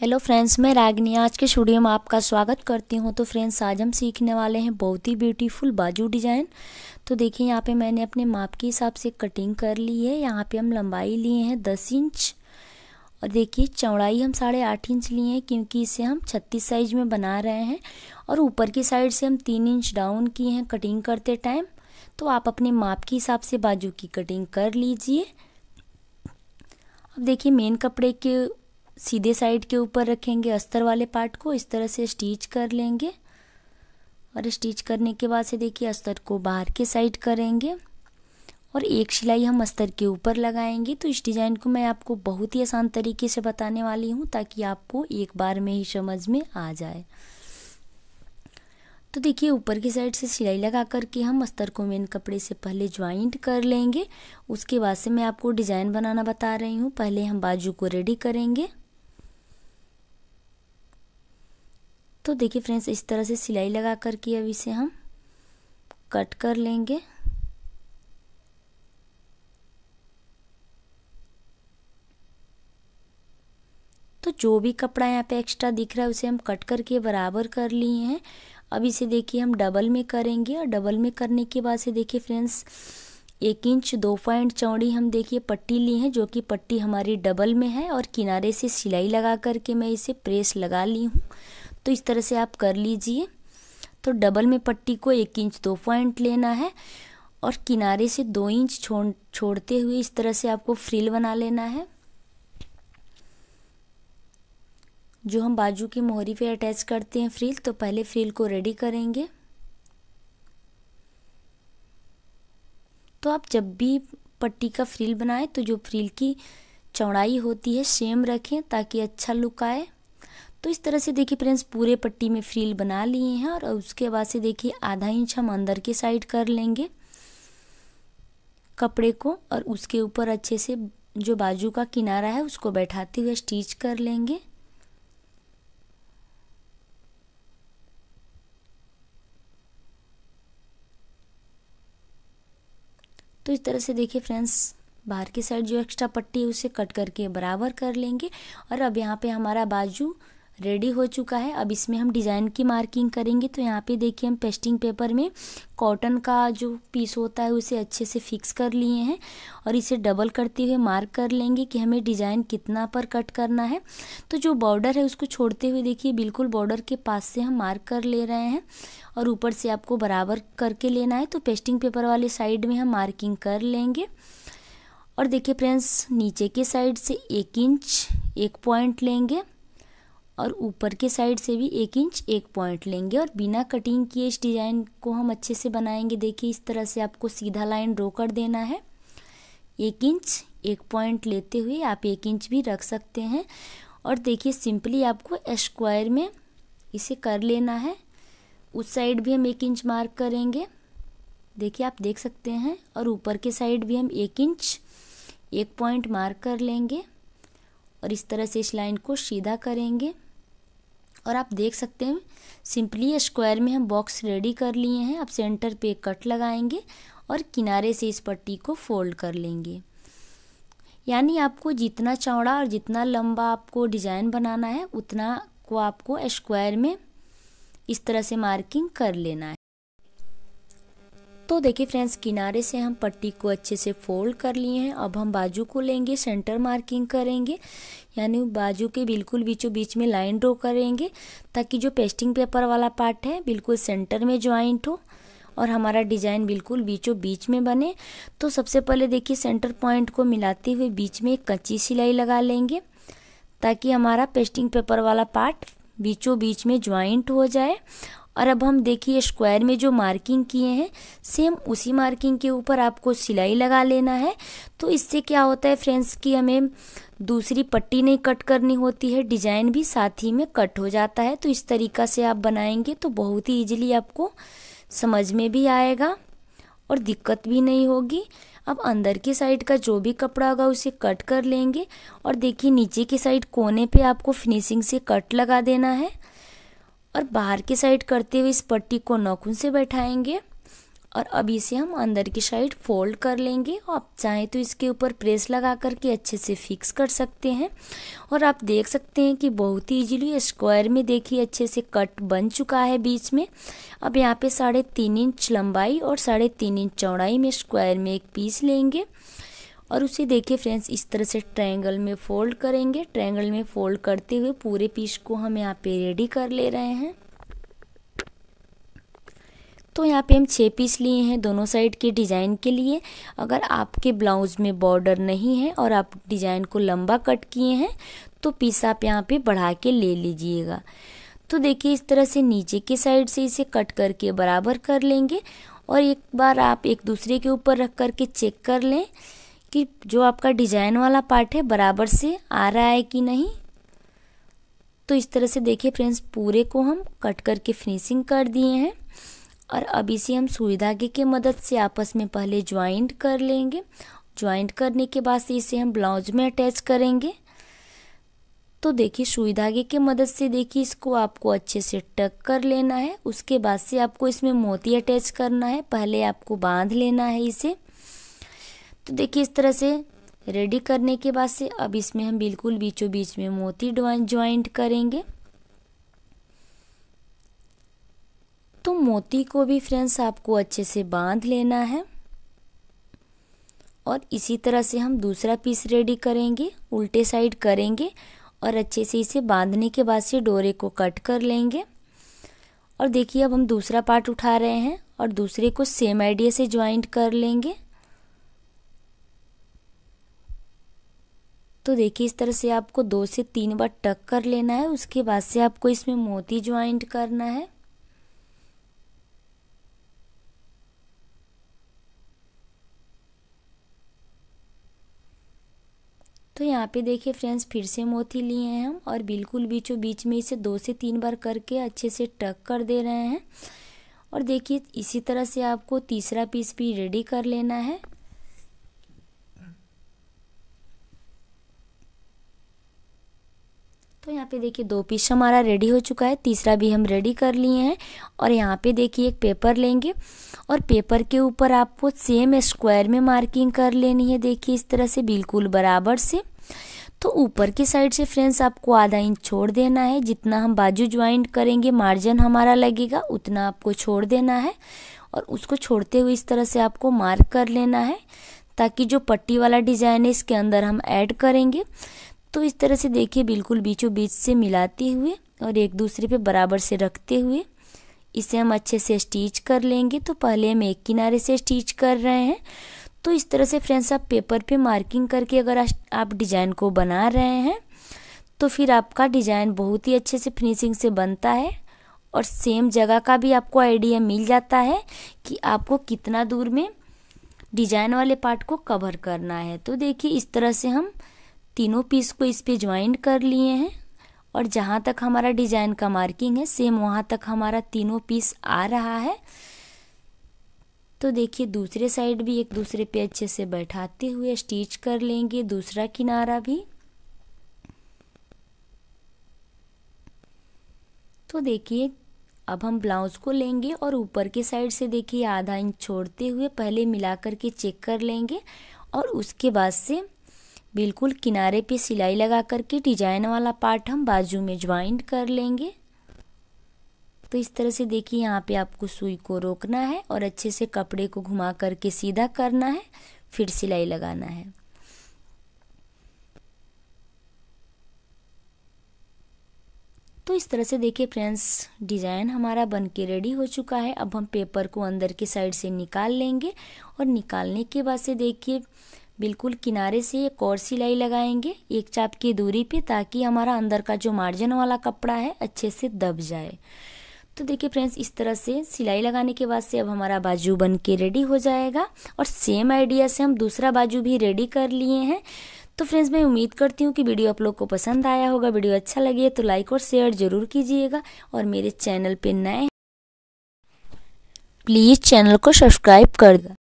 hello friends मैं रागनी आज के स्टूडियो में आपका स्वागत करती हूँ तो फ्रेंड्स आज हम सीखने वाले हैं बहुत ही ब्यूटीफुल बाजू डिज़ाइन तो देखिए यहाँ पे मैंने अपने माप के हिसाब से कटिंग कर ली है यहाँ पे हम लंबाई लिए हैं दस इंच और देखिए चौड़ाई हम साढ़े आठ इंच लिए हैं क्योंकि इसे हम छत्तीस साइज में बना रहे हैं और ऊपर की साइड से हम तीन इंच डाउन किए हैं कटिंग करते टाइम तो आप अपने माप के हिसाब से बाजू की कटिंग कर लीजिए अब देखिए मेन कपड़े के सीधे साइड के ऊपर रखेंगे अस्तर वाले पार्ट को इस तरह से स्टिच कर लेंगे और स्टिच करने के बाद से देखिए अस्तर को बाहर के साइड करेंगे और एक सिलाई हम अस्तर के ऊपर लगाएंगे तो इस डिज़ाइन को मैं आपको बहुत ही आसान तरीके से बताने वाली हूँ ताकि आपको एक बार में ही समझ में आ जाए तो देखिए ऊपर की साइड से सिलाई लगा करके हम अस्तर को मेन कपड़े से पहले ज्वाइंट कर लेंगे उसके बाद से मैं आपको डिज़ाइन बनाना बता रही हूँ पहले हम बाजू को रेडी करेंगे तो देखिए फ्रेंड्स इस तरह से सिलाई लगा कर के अब इसे हम कट कर लेंगे तो जो भी कपड़ा यहाँ पे एक्स्ट्रा दिख रहा है उसे हम कट करके बराबर कर लिए हैं अब इसे देखिए हम डबल में करेंगे और डबल में करने के बाद से देखिए फ्रेंड्स एक इंच दो पॉइंट चौड़ी हम देखिए पट्टी ली है जो कि पट्टी हमारी डबल में है और किनारे से सिलाई लगा करके मैं इसे प्रेस लगा ली हूँ तो इस तरह से आप कर लीजिए तो डबल में पट्टी को एक इंच दो पॉइंट लेना है और किनारे से दो इंच छोड़ छोड़ते हुए इस तरह से आपको फ्रिल बना लेना है जो हम बाजू की मोहरी पे अटैच करते हैं फ्रिल तो पहले फ्रिल को रेडी करेंगे तो आप जब भी पट्टी का फ्रिल बनाएं तो जो फ्रिल की चौड़ाई होती है सेम रखें ताकि अच्छा लुक आए तो इस तरह से देखिए फ्रेंड्स पूरे पट्टी में फ्रील बना लिए हैं और उसके बाद से देखिए आधा इंच हम अंदर की साइड कर लेंगे कपड़े को और उसके ऊपर अच्छे से जो बाजू का किनारा है उसको बैठाते हुए स्टिच कर लेंगे तो इस तरह से देखिए फ्रेंड्स बाहर की साइड जो एक्स्ट्रा पट्टी है उसे कट करके बराबर कर लेंगे और अब यहाँ पे हमारा बाजू रेडी हो चुका है अब इसमें हम डिज़ाइन की मार्किंग करेंगे तो यहाँ पे देखिए हम पेस्टिंग पेपर में कॉटन का जो पीस होता है उसे अच्छे से फिक्स कर लिए हैं और इसे डबल करते हुए मार्क कर लेंगे कि हमें डिज़ाइन कितना पर कट करना है तो जो बॉर्डर है उसको छोड़ते हुए देखिए बिल्कुल बॉर्डर के पास से हम मार्क कर ले रहे हैं और ऊपर से आपको बराबर करके लेना है तो पेस्टिंग पेपर वाले साइड में हम मार्किंग कर लेंगे और देखिए फ्रेंड्स नीचे के साइड से एक इंच एक पॉइंट लेंगे और ऊपर के साइड से भी एक इंच एक पॉइंट लेंगे और बिना कटिंग किए इस डिज़ाइन को हम अच्छे से बनाएंगे देखिए इस तरह से आपको सीधा लाइन ड्रो कर देना है एक इंच एक पॉइंट लेते हुए आप एक इंच भी रख सकते हैं और देखिए सिंपली आपको स्क्वायर में इसे कर लेना है उस साइड भी हम एक इंच मार्क करेंगे देखिए आप देख सकते हैं और ऊपर के साइड भी हम एक इंच एक पॉइंट मार्क कर लेंगे और इस तरह से इस लाइन को सीधा करेंगे और आप देख सकते हैं सिंपली स्क्वायर में हम बॉक्स रेडी कर लिए हैं आप सेंटर पे कट लगाएंगे और किनारे से इस पट्टी को फोल्ड कर लेंगे यानी आपको जितना चौड़ा और जितना लंबा आपको डिज़ाइन बनाना है उतना को आपको स्क्वायर में इस तरह से मार्किंग कर लेना है तो देखिए फ्रेंड्स किनारे से हम पट्टी को अच्छे से फोल्ड कर लिए हैं अब हम बाजू को लेंगे सेंटर मार्किंग करेंगे यानी बाजू के बिल्कुल बीचों बीच में लाइन ड्रॉ करेंगे ताकि जो पेस्टिंग पेपर वाला पार्ट है बिल्कुल सेंटर में ज्वाइंट हो और हमारा डिज़ाइन बिल्कुल बीचों बीच में बने तो सबसे पहले देखिए सेंटर पॉइंट को मिलाते हुए बीच में एक कच्ची सिलाई लगा लेंगे ताकि हमारा पेस्टिंग पेपर वाला पार्ट बीचों बीच में ज्वाइंट हो जाए और अब हम देखिए स्क्वायर में जो मार्किंग किए हैं सेम उसी मार्किंग के ऊपर आपको सिलाई लगा लेना है तो इससे क्या होता है फ्रेंड्स कि हमें दूसरी पट्टी नहीं कट करनी होती है डिजाइन भी साथ ही में कट हो जाता है तो इस तरीका से आप बनाएंगे तो बहुत ही ईजिली आपको समझ में भी आएगा और दिक्कत भी नहीं होगी अब अंदर की साइड का जो भी कपड़ा होगा उसे कट कर लेंगे और देखिए नीचे की साइड कोने पे आपको फिनिशिंग से कट लगा देना है और बाहर की साइड करते हुए इस पट्टी को नाखून से बैठाएंगे और अब इसे हम अंदर की साइड फोल्ड कर लेंगे आप चाहें तो इसके ऊपर प्रेस लगा करके अच्छे से फिक्स कर सकते हैं और आप देख सकते हैं कि बहुत ही इजीली स्क्वायर में देखिए अच्छे से कट बन चुका है बीच में अब यहाँ पे साढ़े तीन इंच लंबाई और साढ़े तीन इंच चौड़ाई में स्क्वायर में एक पीस लेंगे और उसे देखिए फ्रेंड्स इस तरह से ट्रायंगल में फोल्ड करेंगे ट्रायंगल में फोल्ड करते हुए पूरे पीस को हम यहाँ पे रेडी कर ले रहे हैं तो यहाँ पे हम छः पीस लिए हैं दोनों साइड के डिज़ाइन के लिए अगर आपके ब्लाउज़ में बॉर्डर नहीं है और आप डिज़ाइन को लंबा कट किए हैं तो पीस आप यहाँ पे बढ़ा के ले लीजिएगा तो देखिए इस तरह से नीचे के साइड से इसे कट करके बराबर कर लेंगे और एक बार आप एक दूसरे के ऊपर रख करके चेक कर लें कि जो आपका डिजाइन वाला पार्ट है बराबर से आ रहा है कि नहीं तो इस तरह से देखिए फ्रेंड्स पूरे को हम कट करके फिनिशिंग कर दिए हैं और अब इसे हम सुई धागे की मदद से आपस में पहले ज्वाइंट कर लेंगे ज्वाइंट करने के बाद से इसे हम ब्लाउज में अटैच करेंगे तो देखिए सुई धागे की मदद से देखिए इसको आपको अच्छे से टक कर लेना है उसके बाद से आपको इसमें मोती अटैच करना है पहले आपको बांध लेना है इसे तो देखिए इस तरह से रेडी करने के बाद से अब इसमें हम बिल्कुल बीचों बीच में मोती ज्वाइंट करेंगे तो मोती को भी फ्रेंड्स आपको अच्छे से बांध लेना है और इसी तरह से हम दूसरा पीस रेडी करेंगे उल्टे साइड करेंगे और अच्छे से इसे बांधने के बाद से डोरे को कट कर लेंगे और देखिए अब हम दूसरा पार्ट उठा रहे हैं और दूसरे को सेम आइडिया से ज्वाइंट कर लेंगे तो देखिए इस तरह से आपको दो से तीन बार टक कर लेना है उसके बाद से आपको इसमें मोती ज्वाइंट करना है तो यहाँ पे देखिए फ्रेंड्स फिर से मोती लिए हैं हम और बिल्कुल बीचों बीच में इसे दो से तीन बार करके अच्छे से टक कर दे रहे हैं और देखिए इसी तरह से आपको तीसरा पीस भी रेडी कर लेना है तो यहाँ पे देखिए दो पीस हमारा रेडी हो चुका है तीसरा भी हम रेडी कर लिए हैं और यहाँ पे देखिए एक पेपर लेंगे और पेपर के ऊपर आपको सेम स्क्वायर में मार्किंग कर लेनी है देखिए इस तरह से बिल्कुल बराबर से तो ऊपर की साइड से फ्रेंड्स आपको आधा इंच छोड़ देना है जितना हम बाजू ज्वाइंट करेंगे मार्जिन हमारा लगेगा उतना आपको छोड़ देना है और उसको छोड़ते हुए इस तरह से आपको मार्क कर लेना है ताकि जो पट्टी वाला डिज़ाइन है इसके अंदर हम ऐड करेंगे तो इस तरह से देखिए बिल्कुल बीचों बीच से मिलाते हुए और एक दूसरे पे बराबर से रखते हुए इसे हम अच्छे से स्टिच कर लेंगे तो पहले हम एक किनारे से स्टिच कर रहे हैं तो इस तरह से फ्रेंड्स आप पेपर पे मार्किंग करके अगर आप डिज़ाइन को बना रहे हैं तो फिर आपका डिज़ाइन बहुत ही अच्छे से फिनिशिंग से बनता है और सेम जगह का भी आपको आइडिया मिल जाता है कि आपको कितना दूर में डिजाइन वाले पार्ट को कवर करना है तो देखिए इस तरह से हम तीनों पीस को इस पे ज्वाइंट कर लिए हैं और जहाँ तक हमारा डिजाइन का मार्किंग है सेम वहाँ तक हमारा तीनों पीस आ रहा है तो देखिए दूसरे साइड भी एक दूसरे पे अच्छे से बैठाते हुए स्टिच कर लेंगे दूसरा किनारा भी तो देखिए अब हम ब्लाउज को लेंगे और ऊपर के साइड से देखिए आधा इंच छोड़ते हुए पहले मिला करके चेक कर लेंगे और उसके बाद से बिल्कुल किनारे पे सिलाई लगा करके डिजाइन वाला पार्ट हम बाजू में ज्वाइंट कर लेंगे तो इस तरह से देखिए यहाँ पे आपको सुई को रोकना है और अच्छे से कपड़े को घुमा करके सीधा करना है फिर सिलाई लगाना है तो इस तरह से देखिए फ्रेंड्स डिज़ाइन हमारा बन के रेडी हो चुका है अब हम पेपर को अंदर के साइड से निकाल लेंगे और निकालने के बाद से देखिए बिल्कुल किनारे से एक और सिलाई लगाएंगे एक चाप की दूरी पे ताकि हमारा अंदर का जो मार्जिन वाला कपड़ा है अच्छे से दब जाए तो देखिए फ्रेंड्स इस तरह से सिलाई लगाने के बाद से अब हमारा बाजू बन के रेडी हो जाएगा और सेम आइडिया से हम दूसरा बाजू भी रेडी कर लिए हैं तो फ्रेंड्स मैं उम्मीद करती हूँ कि वीडियो आप लोग को पसंद आया होगा वीडियो अच्छा लगे तो लाइक और शेयर ज़रूर कीजिएगा और मेरे चैनल पर नए प्लीज़ चैनल को सब्सक्राइब कर